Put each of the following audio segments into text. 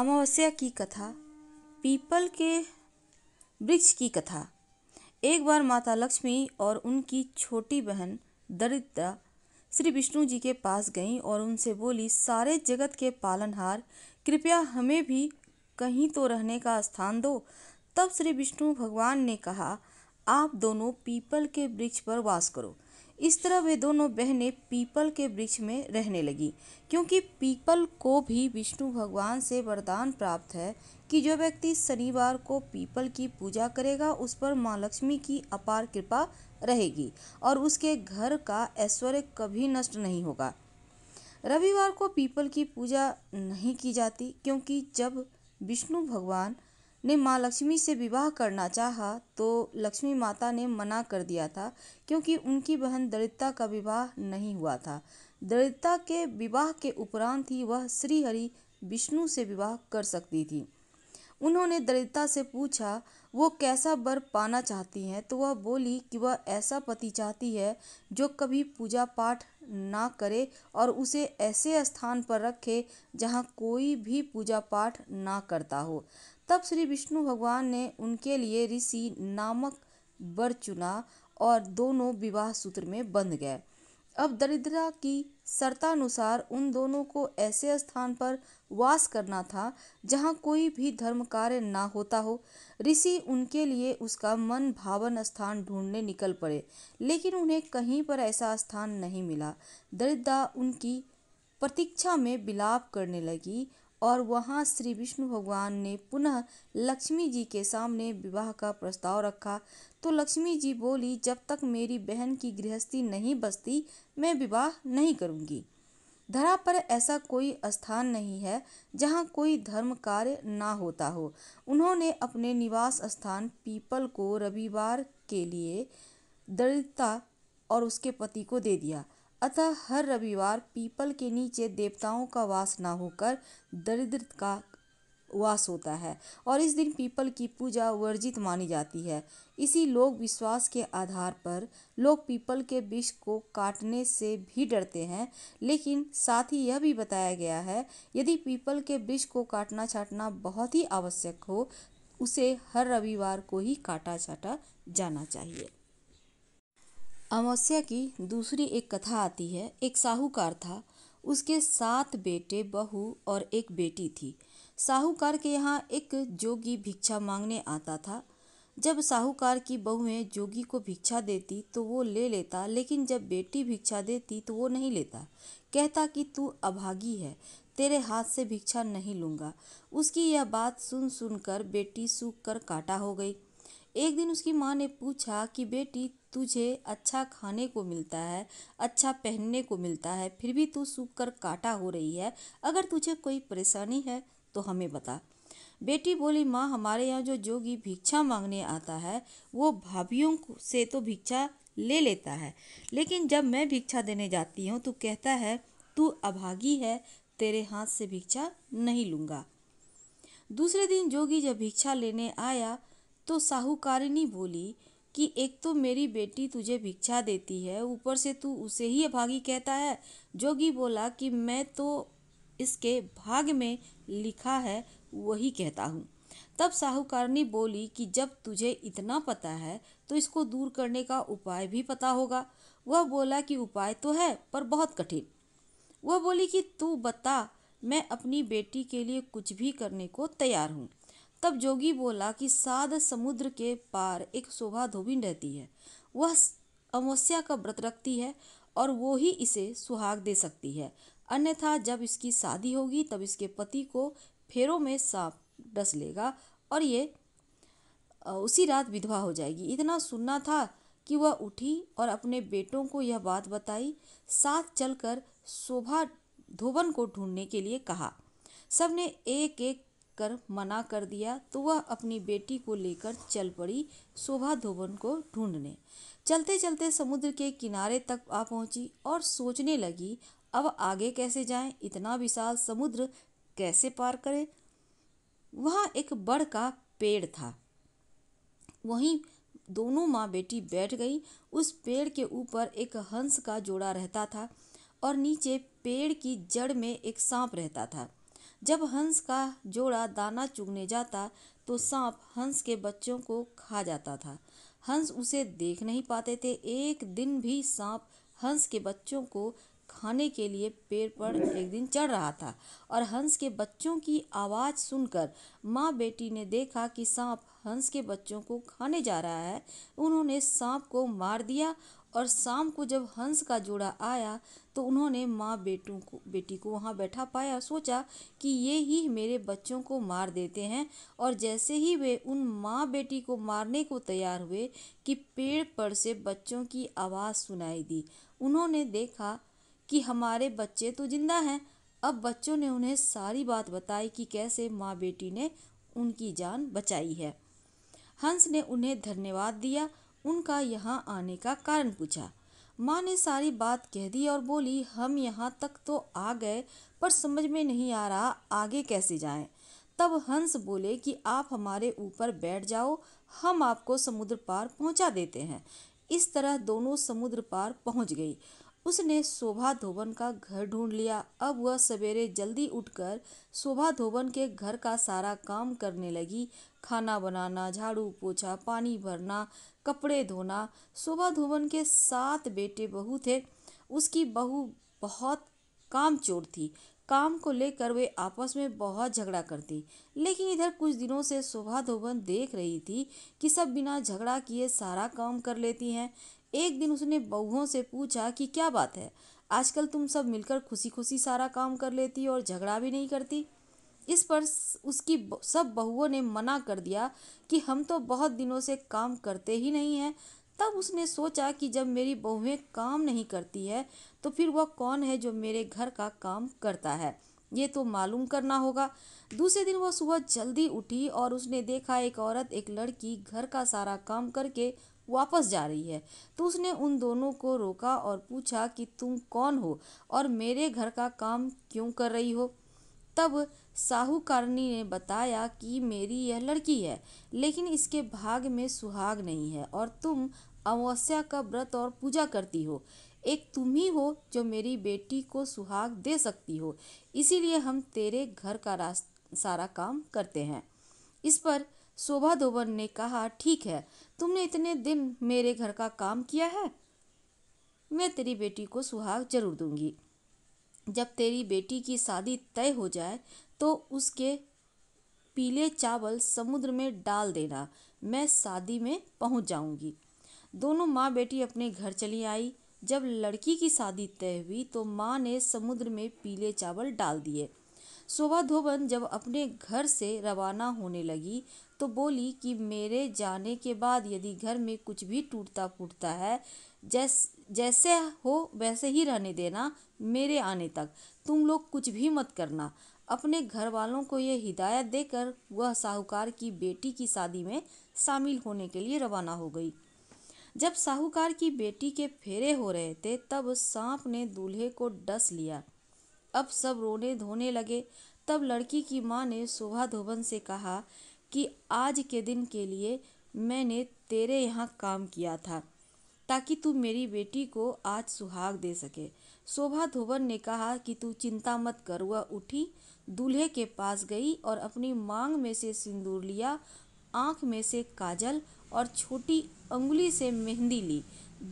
अमावस्या की कथा पीपल के वृक्ष की कथा एक बार माता लक्ष्मी और उनकी छोटी बहन दरिद्रा श्री विष्णु जी के पास गईं और उनसे बोली सारे जगत के पालनहार कृपया हमें भी कहीं तो रहने का स्थान दो तब श्री विष्णु भगवान ने कहा आप दोनों पीपल के वृक्ष पर वास करो इस तरह वे दोनों बहनें पीपल के वृक्ष में रहने लगी क्योंकि पीपल को भी विष्णु भगवान से वरदान प्राप्त है कि जो व्यक्ति शनिवार को पीपल की पूजा करेगा उस पर माँ लक्ष्मी की अपार कृपा रहेगी और उसके घर का ऐश्वर्य कभी नष्ट नहीं होगा रविवार को पीपल की पूजा नहीं की जाती क्योंकि जब विष्णु भगवान ने माँ लक्ष्मी से विवाह करना चाहा तो लक्ष्मी माता ने मना कर दिया था क्योंकि उनकी बहन दरिद्रता का विवाह नहीं हुआ था दरिद्रता के विवाह के उपरांत ही वह श्रीहरि विष्णु से विवाह कर सकती थी उन्होंने दरिद्रता से पूछा वो कैसा बर पाना चाहती हैं तो वह बोली कि वह ऐसा पति चाहती है जो कभी पूजा पाठ ना करे और उसे ऐसे स्थान पर रखे जहाँ कोई भी पूजा पाठ ना करता हो तब श्री विष्णु भगवान ने उनके लिए ऋषि नामक वर चुना और दोनों विवाह सूत्र में बंध गए अब दरिद्रा की शर्तानुसार उन दोनों को ऐसे स्थान पर वास करना था जहाँ कोई भी धर्म कार्य ना होता हो ऋषि उनके लिए उसका मन भावन स्थान ढूंढने निकल पड़े लेकिन उन्हें कहीं पर ऐसा स्थान नहीं मिला दरिद्रा उनकी प्रतीक्षा में विलाप करने लगी और वहाँ श्री विष्णु भगवान ने पुनः लक्ष्मी जी के सामने विवाह का प्रस्ताव रखा तो लक्ष्मी जी बोली जब तक मेरी बहन की गृहस्थी नहीं बसती मैं विवाह नहीं करूँगी धरा पर ऐसा कोई स्थान नहीं है जहाँ कोई धर्म कार्य ना होता हो उन्होंने अपने निवास स्थान पीपल को रविवार के लिए दलिता और उसके पति को दे दिया अतः हर रविवार पीपल के नीचे देवताओं का वास ना होकर दरिद्र का वास होता है और इस दिन पीपल की पूजा वर्जित मानी जाती है इसी लोक विश्वास के आधार पर लोग पीपल के विष को काटने से भी डरते हैं लेकिन साथ ही यह भी बताया गया है यदि पीपल के वृक्ष को काटना छाटना बहुत ही आवश्यक हो उसे हर रविवार को ही काटा छाटा जाना चाहिए अमावस्या की दूसरी एक कथा आती है एक साहूकार था उसके सात बेटे बहू और एक बेटी थी साहूकार के यहाँ एक जोगी भिक्षा मांगने आता था जब साहूकार की बहुएं जोगी को भिक्षा देती तो वो ले लेता लेकिन जब बेटी भिक्षा देती तो वो नहीं लेता कहता कि तू अभागी है तेरे हाथ से भिक्षा नहीं लूँगा उसकी यह बात सुन सुनकर बेटी सूख कर काटा हो गई एक दिन उसकी माँ ने पूछा कि बेटी तुझे अच्छा खाने को मिलता है अच्छा पहनने को मिलता है फिर भी तू सूख कर काटा हो रही है अगर तुझे कोई परेशानी है तो हमें बता बेटी बोली माँ हमारे यहाँ जो जोगी भिक्षा मांगने आता है वो भाभीियों से तो भिक्षा ले लेता है लेकिन जब मैं भिक्षा देने जाती हूँ तो कहता है तू अभागी है तेरे हाथ से भिक्षा नहीं लूँगा दूसरे दिन जोगी जब भिक्षा लेने आया तो साहूकारिनी बोली कि एक तो मेरी बेटी तुझे भिक्षा देती है ऊपर से तू उसे ही अभागी कहता है जोगी बोला कि मैं तो इसके भाग में लिखा है वही कहता हूँ तब साहूकारनी बोली कि जब तुझे इतना पता है तो इसको दूर करने का उपाय भी पता होगा वह बोला कि उपाय तो है पर बहुत कठिन वह बोली कि तू बता मैं अपनी बेटी के लिए कुछ भी करने को तैयार हूँ तब जोगी बोला कि साध समुद्र के पार एक शोभा धोबिन रहती है वह अमोस्या का व्रत रखती है और वो ही इसे सुहाग दे सकती है अन्यथा जब इसकी शादी होगी तब इसके पति को फेरों में सांप डस लेगा और ये उसी रात विधवा हो जाएगी इतना सुनना था कि वह उठी और अपने बेटों को यह बात बताई साथ चलकर शोभा धोबन को ढूंढने के लिए कहा सबने एक एक कर मना कर दिया तो वह अपनी बेटी को लेकर चल पड़ी शोभा धोबन को ढूंढने चलते चलते समुद्र के किनारे तक आ पहुंची और सोचने लगी अब आगे कैसे जाएं इतना विशाल समुद्र कैसे पार करें वहाँ एक बड़ का पेड़ था वहीं दोनों माँ बेटी बैठ गई उस पेड़ के ऊपर एक हंस का जोड़ा रहता था और नीचे पेड़ की जड़ में एक सांप रहता था जब हंस का जोड़ा दाना चुगने जाता तो सांप हंस के बच्चों को खा जाता था हंस उसे देख नहीं पाते थे एक दिन भी सांप हंस के बच्चों को खाने के लिए पेड़ पर एक दिन चढ़ रहा था और हंस के बच्चों की आवाज़ सुनकर माँ बेटी ने देखा कि सांप हंस के बच्चों को खाने जा रहा है उन्होंने सांप को मार दिया और शाम को जब हंस का जोड़ा आया तो उन्होंने माँ बेटों को बेटी को वहाँ बैठा पाया सोचा कि ये ही मेरे बच्चों को मार देते हैं और जैसे ही वे उन माँ बेटी को मारने को तैयार हुए कि पेड़ पर से बच्चों की आवाज़ सुनाई दी उन्होंने देखा कि हमारे बच्चे तो जिंदा हैं अब बच्चों ने उन्हें सारी बात बताई कि कैसे माँ बेटी ने उनकी जान बचाई है हंस ने उन्हें धन्यवाद दिया उनका यहाँ आने का कारण पूछा माँ ने सारी बात कह दी और बोली हम यहाँ तक तो आ गए पर समझ में नहीं आ रहा आगे कैसे जाएं। तब हंस बोले कि आप हमारे ऊपर बैठ जाओ हम आपको समुद्र पार पहुँचा देते हैं इस तरह दोनों समुद्र पार पहुँच गई उसने शोभा धोबन का घर ढूंढ लिया अब वह सवेरे जल्दी उठकर शोभा धोबन के घर का सारा काम करने लगी खाना बनाना झाड़ू पोछा पानी भरना कपड़े धोना शोभा धोवन के सात बेटे बहू थे उसकी बहू बहुत काम चोर थी काम को लेकर वे आपस में बहुत झगड़ा करती लेकिन इधर कुछ दिनों से शोभा धोबन देख रही थी कि सब बिना झगड़ा किए सारा काम कर लेती हैं एक दिन उसने बहुओं से पूछा कि क्या बात है आजकल तुम सब मिलकर खुशी खुशी सारा काम कर लेती और झगड़ा भी नहीं करती इस पर उसकी सब बहुओं ने मना कर दिया कि हम तो बहुत दिनों से काम करते ही नहीं हैं तब उसने सोचा कि जब मेरी बहुएं काम नहीं करती है तो फिर वह कौन है जो मेरे घर का काम करता है ये तो मालूम करना होगा दूसरे दिन वह सुबह जल्दी उठी और उसने देखा एक औरत एक लड़की घर का सारा काम करके वापस जा रही है तो उसने उन दोनों को रोका और पूछा कि तुम कौन हो और मेरे घर का काम क्यों कर रही हो तब साहूकारनी ने बताया कि मेरी यह लड़की है लेकिन इसके भाग में सुहाग नहीं है और तुम अमावस्या का व्रत और पूजा करती हो एक तुम ही हो जो मेरी बेटी को सुहाग दे सकती हो इसीलिए हम तेरे घर का सारा काम करते हैं इस पर शोभा धोबन ने कहा ठीक है तुमने इतने दिन मेरे घर का काम किया है मैं तेरी बेटी को सुहाग जरूर दूंगी जब तेरी बेटी की शादी तय हो जाए तो उसके पीले चावल समुद्र में डाल देना मैं शादी में पहुंच जाऊंगी दोनों माँ बेटी अपने घर चली आई जब लड़की की शादी तय हुई तो माँ ने समुद्र में पीले चावल डाल दिए शोभा धोबन जब अपने घर से रवाना होने लगी तो बोली कि मेरे जाने के बाद यदि घर में कुछ भी टूटता फूटता है जैस जैसे हो वैसे ही रहने देना मेरे आने तक तुम लोग कुछ भी मत करना अपने घर वालों को यह हिदायत देकर वह साहूकार की बेटी की शादी में शामिल होने के लिए रवाना हो गई जब साहूकार की बेटी के फेरे हो रहे थे तब सांप ने दूल्हे को डस लिया अब सब रोने धोने लगे तब लड़की की माँ ने शोभा धोबन से कहा कि आज के दिन के लिए मैंने तेरे यहाँ काम किया था ताकि तू मेरी बेटी को आज सुहाग दे सके शोभा धोबन ने कहा कि तू चिंता मत कर वह उठी दूल्हे के पास गई और अपनी मांग में से सिंदूर लिया आँख में से काजल और छोटी अंगुली से मेहंदी ली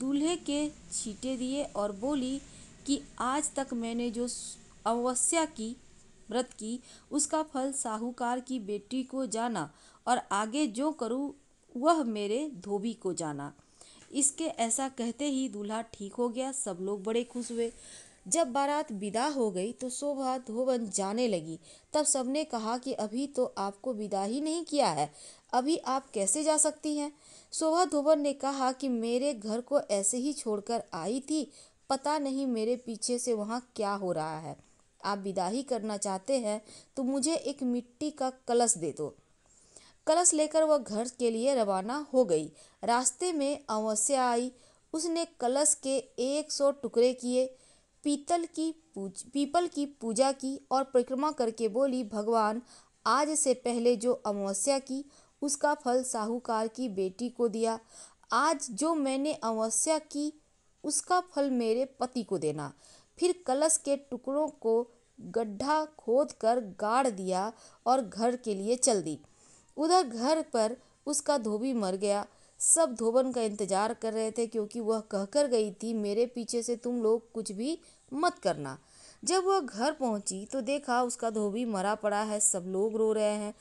दूल्हे के छीटे दिए और बोली कि आज तक मैंने जो अवस्या की व्रत की उसका फल साहूकार की बेटी को जाना और आगे जो करूँ वह मेरे धोबी को जाना इसके ऐसा कहते ही दूल्हा ठीक हो गया सब लोग बड़े खुश हुए जब बारात विदा हो गई तो शोभा धोबन जाने लगी तब सबने कहा कि अभी तो आपको विदा ही नहीं किया है अभी आप कैसे जा सकती हैं शोभा धोबन ने कहा कि मेरे घर को ऐसे ही छोड़कर आई थी पता नहीं मेरे पीछे से वहाँ क्या हो रहा है आप विदा ही करना चाहते हैं तो मुझे एक मिट्टी का कलश दे दो कलश लेकर वह घर के लिए रवाना हो गई रास्ते में अमावस्या आई उसने कलश के एक सौ टुकड़े किए पीतल की पूज पीपल की पूजा की और परिक्रमा करके बोली भगवान आज से पहले जो अमावस्या की उसका फल साहूकार की बेटी को दिया आज जो मैंने अमावस्या की उसका फल मेरे पति को देना फिर कलश के टुकड़ों को गड्ढा खोद कर गाड़ दिया और घर के लिए चल दी उधर घर पर उसका धोबी मर गया सब धोबन का इंतज़ार कर रहे थे क्योंकि वह कहकर गई थी मेरे पीछे से तुम लोग कुछ भी मत करना जब वह घर पहुंची तो देखा उसका धोबी मरा पड़ा है सब लोग रो रहे हैं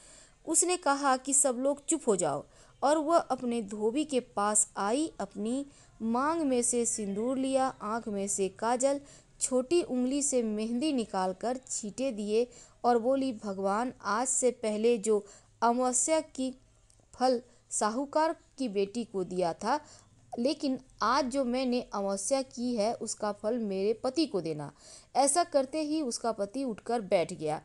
उसने कहा कि सब लोग चुप हो जाओ और वह अपने धोबी के पास आई अपनी मांग में से सिंदूर लिया आँख में से काजल छोटी उंगली से मेहंदी निकालकर छीटे दिए और बोली भगवान आज से पहले जो अमावस्या की फल साहूकार की बेटी को दिया था लेकिन आज जो मैंने अमावस्या की है उसका फल मेरे पति को देना ऐसा करते ही उसका पति उठकर बैठ गया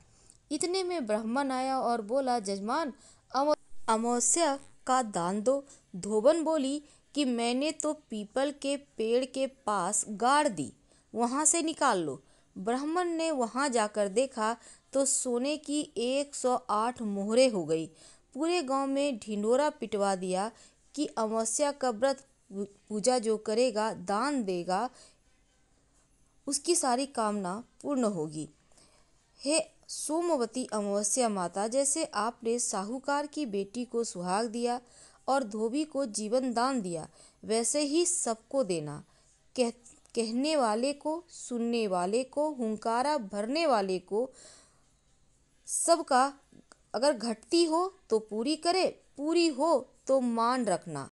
इतने में ब्राह्मण आया और बोला जजमान अमावस्या का दान दो धोबन बोली कि मैंने तो पीपल के पेड़ के पास गाड़ दी वहाँ से निकाल लो ब्राह्मण ने वहाँ जाकर देखा तो सोने की एक सौ आठ मोहरे हो गई पूरे गांव में ढिंडोरा पिटवा दिया कि अमावस्या का व्रत पूजा जो करेगा दान देगा उसकी सारी कामना पूर्ण होगी हे सोमवती अमावस्या माता जैसे आपने साहूकार की बेटी को सुहाग दिया और धोबी को जीवन दान दिया वैसे ही सबको देना कह कहने वाले को सुनने वाले को हुंकारा भरने वाले को सबका अगर घटती हो तो पूरी करे पूरी हो तो मान रखना